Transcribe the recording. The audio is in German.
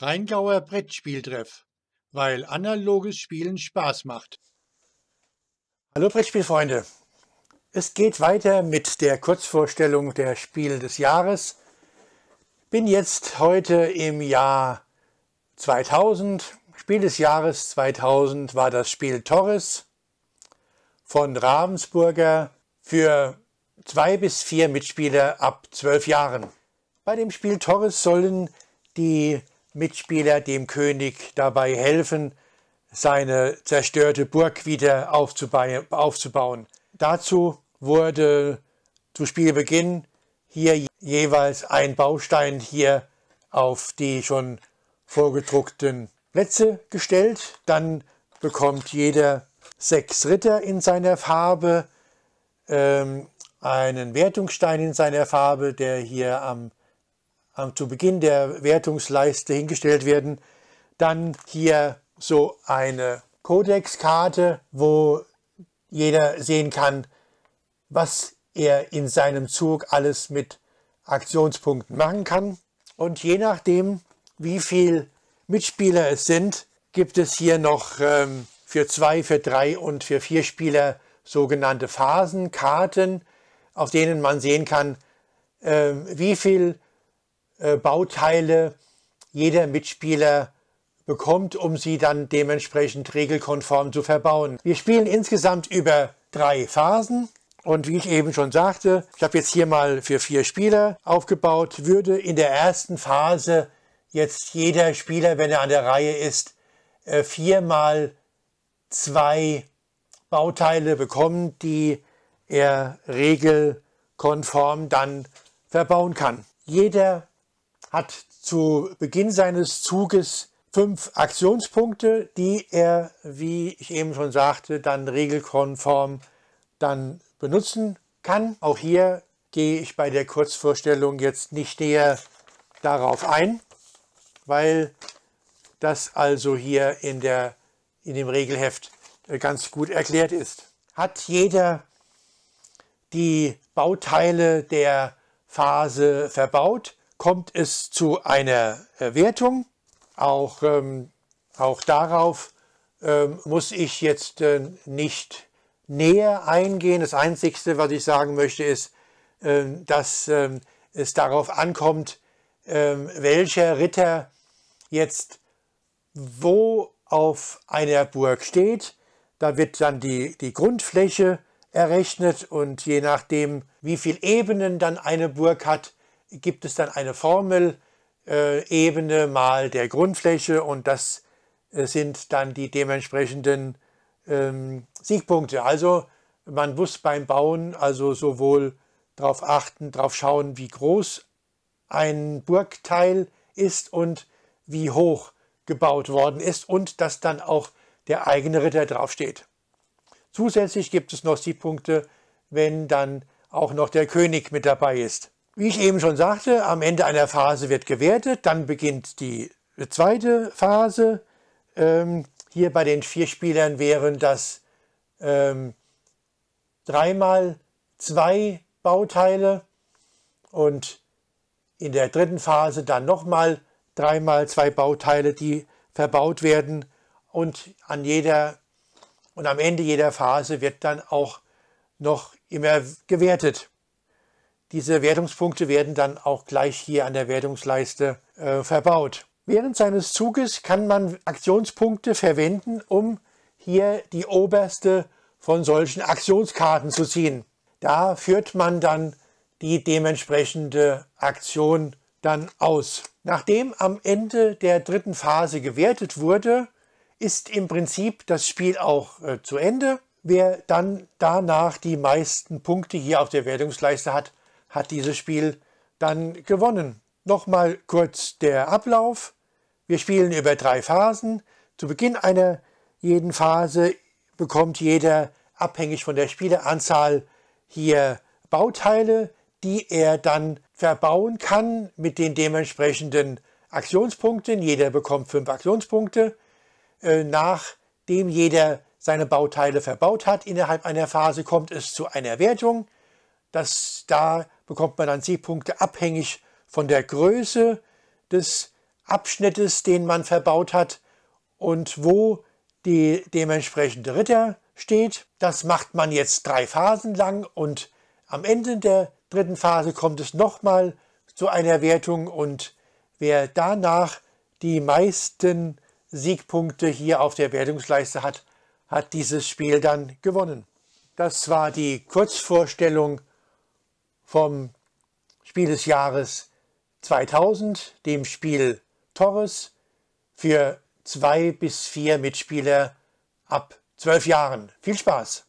Rheingauer Brettspieltreff, weil analoges Spielen Spaß macht. Hallo Brettspielfreunde. Es geht weiter mit der Kurzvorstellung der Spiele des Jahres. Bin jetzt heute im Jahr 2000. Spiel des Jahres 2000 war das Spiel Torres von Ravensburger für zwei bis vier Mitspieler ab zwölf Jahren. Bei dem Spiel Torres sollen die Mitspieler dem König dabei helfen, seine zerstörte Burg wieder aufzubauen. Dazu wurde zu Spielbeginn hier jeweils ein Baustein hier auf die schon vorgedruckten Plätze gestellt. Dann bekommt jeder sechs Ritter in seiner Farbe, ähm, einen Wertungsstein in seiner Farbe, der hier am zu Beginn der Wertungsleiste hingestellt werden. Dann hier so eine Codexkarte, wo jeder sehen kann, was er in seinem Zug alles mit Aktionspunkten machen kann. Und je nachdem, wie viel Mitspieler es sind, gibt es hier noch ähm, für zwei, für drei und für vier Spieler sogenannte Phasenkarten, auf denen man sehen kann, äh, wie viel äh, Bauteile jeder Mitspieler bekommt, um sie dann dementsprechend regelkonform zu verbauen. Wir spielen insgesamt über drei Phasen. Und wie ich eben schon sagte, ich habe jetzt hier mal für vier Spieler aufgebaut, würde in der ersten Phase jetzt jeder Spieler, wenn er an der Reihe ist, äh, viermal zwei Bauteile bekommen, die er regelkonform dann verbauen kann. Jeder hat zu Beginn seines Zuges fünf Aktionspunkte, die er, wie ich eben schon sagte, dann regelkonform dann benutzen kann. Auch hier gehe ich bei der Kurzvorstellung jetzt nicht näher darauf ein, weil das also hier in, der, in dem Regelheft äh, ganz gut erklärt ist. Hat jeder die Bauteile der Phase verbaut, kommt es zu einer Wertung. Auch, ähm, auch darauf ähm, muss ich jetzt äh, nicht näher eingehen. Das Einzige, was ich sagen möchte, ist, äh, dass äh, es darauf ankommt, ähm, welcher Ritter jetzt wo auf einer Burg steht. Da wird dann die, die Grundfläche errechnet und je nachdem, wie viele Ebenen dann eine Burg hat, gibt es dann eine Formel, Ebene mal der Grundfläche und das äh, sind dann die dementsprechenden ähm, Siegpunkte. Also man muss beim Bauen also sowohl darauf achten, darauf schauen, wie groß ein Burgteil ist und wie hoch gebaut worden ist und dass dann auch der eigene Ritter draufsteht. Zusätzlich gibt es noch Siegpunkte, wenn dann auch noch der König mit dabei ist. Wie ich eben schon sagte, am Ende einer Phase wird gewertet, dann beginnt die zweite Phase. Ähm, hier bei den vier Spielern wären das ähm, dreimal zwei Bauteile und in der dritten Phase dann nochmal dreimal zwei Bauteile, die verbaut werden und an jeder und am Ende jeder Phase wird dann auch noch immer gewertet. Diese Wertungspunkte werden dann auch gleich hier an der Wertungsleiste äh, verbaut. Während seines Zuges kann man Aktionspunkte verwenden, um hier die oberste von solchen Aktionskarten zu ziehen. Da führt man dann die dementsprechende Aktion dann aus. Nachdem am Ende der dritten Phase gewertet wurde, ist im Prinzip das Spiel auch äh, zu Ende. Wer dann danach die meisten Punkte hier auf der Wertungsleiste hat, hat dieses Spiel dann gewonnen. Nochmal kurz der Ablauf. Wir spielen über drei Phasen. Zu Beginn einer jeden Phase bekommt jeder abhängig von der Spieleranzahl hier Bauteile, die er dann verbauen kann mit den dementsprechenden Aktionspunkten. Jeder bekommt fünf Aktionspunkte. Äh, nachdem jeder seine Bauteile verbaut hat, innerhalb einer Phase kommt es zu einer Wertung dass da bekommt man dann Siegpunkte abhängig von der Größe des Abschnittes, den man verbaut hat und wo die dementsprechende Ritter steht. Das macht man jetzt drei Phasen lang und am Ende der dritten Phase kommt es nochmal zu einer Wertung und wer danach die meisten Siegpunkte hier auf der Wertungsleiste hat, hat dieses Spiel dann gewonnen. Das war die Kurzvorstellung vom Spiel des Jahres 2000, dem Spiel Torres, für zwei bis vier Mitspieler ab zwölf Jahren. Viel Spaß!